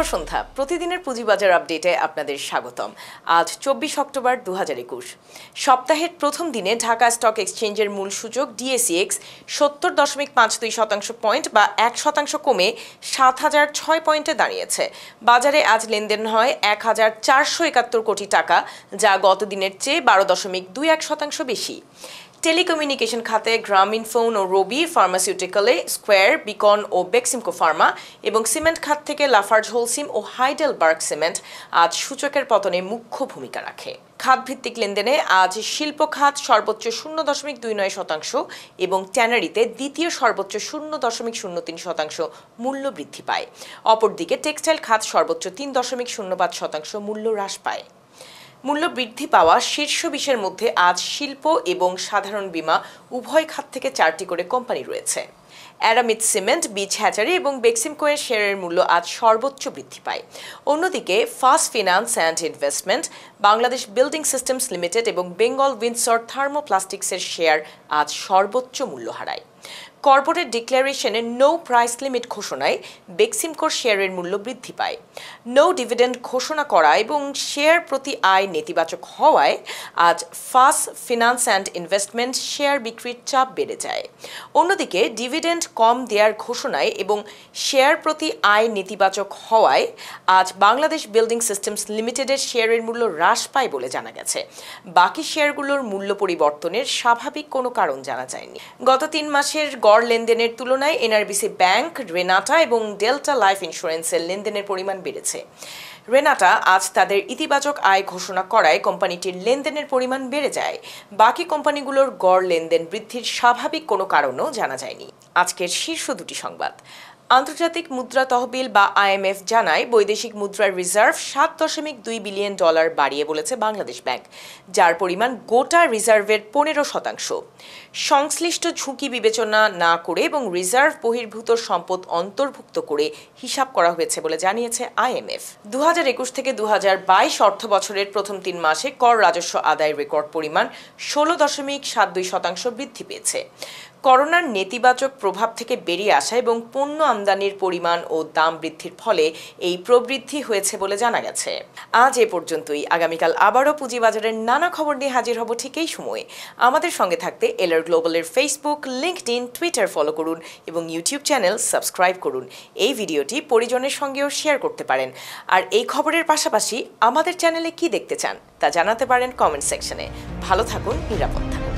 শুভ সন্ধ্যা প্রতিদিনের পুঁজিবাজার আপডেটে আপনাদের স্বাগতম আজ চব্বিশ অক্টোবর দু হাজার একুশ সপ্তাহের প্রথম দিনে ঢাকা স্টক এক্সচেঞ্জের মূল সূচক ডিএসিএক্স সত্তর দশমিক পাঁচ দুই শতাংশ পয়েন্ট বা এক শতাংশ কমে সাত হাজার ছয় পয়েন্টে দাঁড়িয়েছে বাজারে আজ লেনদেন হয় এক হাজার চারশো একাত্তর কোটি টাকা যা গত দিনের চেয়ে বারো দশমিক দুই এক শতাংশ বেশি টেলিকমিউনিকেশন খাতে গ্রামীণ ফোন ও রবি ফার্মাসিউটিক্যালে স্কোয়ার বিকন ও বেক্সিমকো ফার্মা এবং সিমেন্ট খাত থেকে লাফার্জ হোলস কোলসিম ও হাইডেল বার্গ সিমেন্ট আজ সূচকের পতনে মুখ্য ভূমিকা রাখে খাতভিত্তিক লেনদেনে আজ শিল্প খাত সর্বোচ্চ শূন্য দশমিক দুই নয় শতাংশ এবং ট্যানারিতে দ্বিতীয় সর্বোচ্চ শূন্য দশমিক শূন্য তিন শতাংশ মূল্য বৃদ্ধি পায় অপরদিকে টেক্সটাইল খাত সর্বোচ্চ তিন দশমিক শূন্য পাঁচ শতাংশ মূল্য হ্রাস পায় মূল্য বৃদ্ধি পাওয়া শীর্ষ বিশের মধ্যে আজ শিল্প এবং সাধারণ বীমা উভয় খাত থেকে চারটি করে কোম্পানি রয়েছে অ্যারামিড সিমেন্ট বীজ হ্যাচারি এবং বেক্সিমকোয়ের শেয়ারের মূল্য আজ সর্বোচ্চ বৃদ্ধি পায় অন্যদিকে fast finance and investment Bangladesh building systems limited এবং বেঙ্গল উইন্ডসর থার্মোপ্লাস্টিক্সের শেয়ার আজ সর্বোচ্চ মূল্য হারায় কর্পোরেট ডিক্লারেশনে নো প্রাইস লিমিট ঘোষণায় বেক্সিমকোর শেয়ারের মূল্য বৃদ্ধি পায় নো ডিভিডেন্ড ঘোষণা করা এবং শেয়ার প্রতি আয় নেতিবাচক হওয়ায় আজ fast finance and investment share বিক্রির চাপ বেড়ে যায় অন্যদিকে ডিভিডেন্ড কম দেয়ার ঘোষণায় এবং শেয়ার প্রতি আয় নেতিবাচক হওয়ায় আজ বাংলাদেশ বিল্ডিং সিস্টেমস লিমিটেডের শেয়ারের মূল্য হ্রাস পায় বলে জানা গেছে বাকি শেয়ারগুলোর মূল্য পরিবর্তনের স্বাভাবিক কোনো কারণ জানা যায়নি গত তিন মাসের কর লেনদেনের তুলনায় এনআরবিসি ব্যাংক রেনাটা এবং ডেল্টা লাইফ ইন্স্যুরেন্সের লেনদেনের পরিমাণ বেড়েছে রেনাটা আজ তাদের ইতিবাচক আয় ঘোষণা করায় কোম্পানিটির লেনদেনের পরিমাণ বেড়ে যায় বাকি কোম্পানিগুলোর গড় লেনদেন বৃদ্ধির স্বাভাবিক কোনো কারণও জানা যায়নি আজকের শীর্ষ দুটি সংবাদ আন্তর্জাতিক মুদ্রা তহবিল বা আইএমএফ জানায় বৈদেশিক মুদ্রার রিজার্ভ সাত দশমিক দুই বিলিয়ন ডলার বাড়িয়ে বলেছে বাংলাদেশ ব্যাংক যার পরিমাণ গোটা রিজার্ভের পনেরো শতাংশ সংশ্লিষ্ট ঝুঁকি বিবেচনা না করে এবং রিজার্ভ বহির্ভূত সম্পদ অন্তর্ভুক্ত করে হিসাব করা হয়েছে বলে জানিয়েছে আইএমএফ দু হাজার একুশ থেকে দু হাজার বাইশ অর্থ বছরের প্রথম তিন মাসে কর রাজস্ব আদায় রেকর্ড পরিমাণ ষোলো দশমিক সাত দুই শতাংশ বৃদ্ধি পেয়েছে করোনার নেতিবাচক প্রভাব থেকে বেরিয়ে আসা এবং পণ্য আমদানির পরিমাণ ও দাম বৃদ্ধির ফলে এই প্রবৃদ্ধি হয়েছে বলে জানা গেছে আজ এ পর্যন্তই আগামীকাল আবারও পুঁজিবাজারের নানা খবর নিয়ে হাজির হব ঠিক এই সময়ে আমাদের সঙ্গে থাকতে এলার গ্লোবালের Facebook LinkedIn Twitter follow করুন এবং ইউটিউব চ্যানেল সাবস্ক্রাইব করুন এই ভিডিওটি পরিজনের সঙ্গেও শেয়ার করতে পারেন আর এই খবরের পাশাপাশি আমাদের চ্যানেলে কি দেখতে চান তা জানাতে পারেন কমেন্ট সেকশনে ভালো থাকুন নিরাপদ থাকুন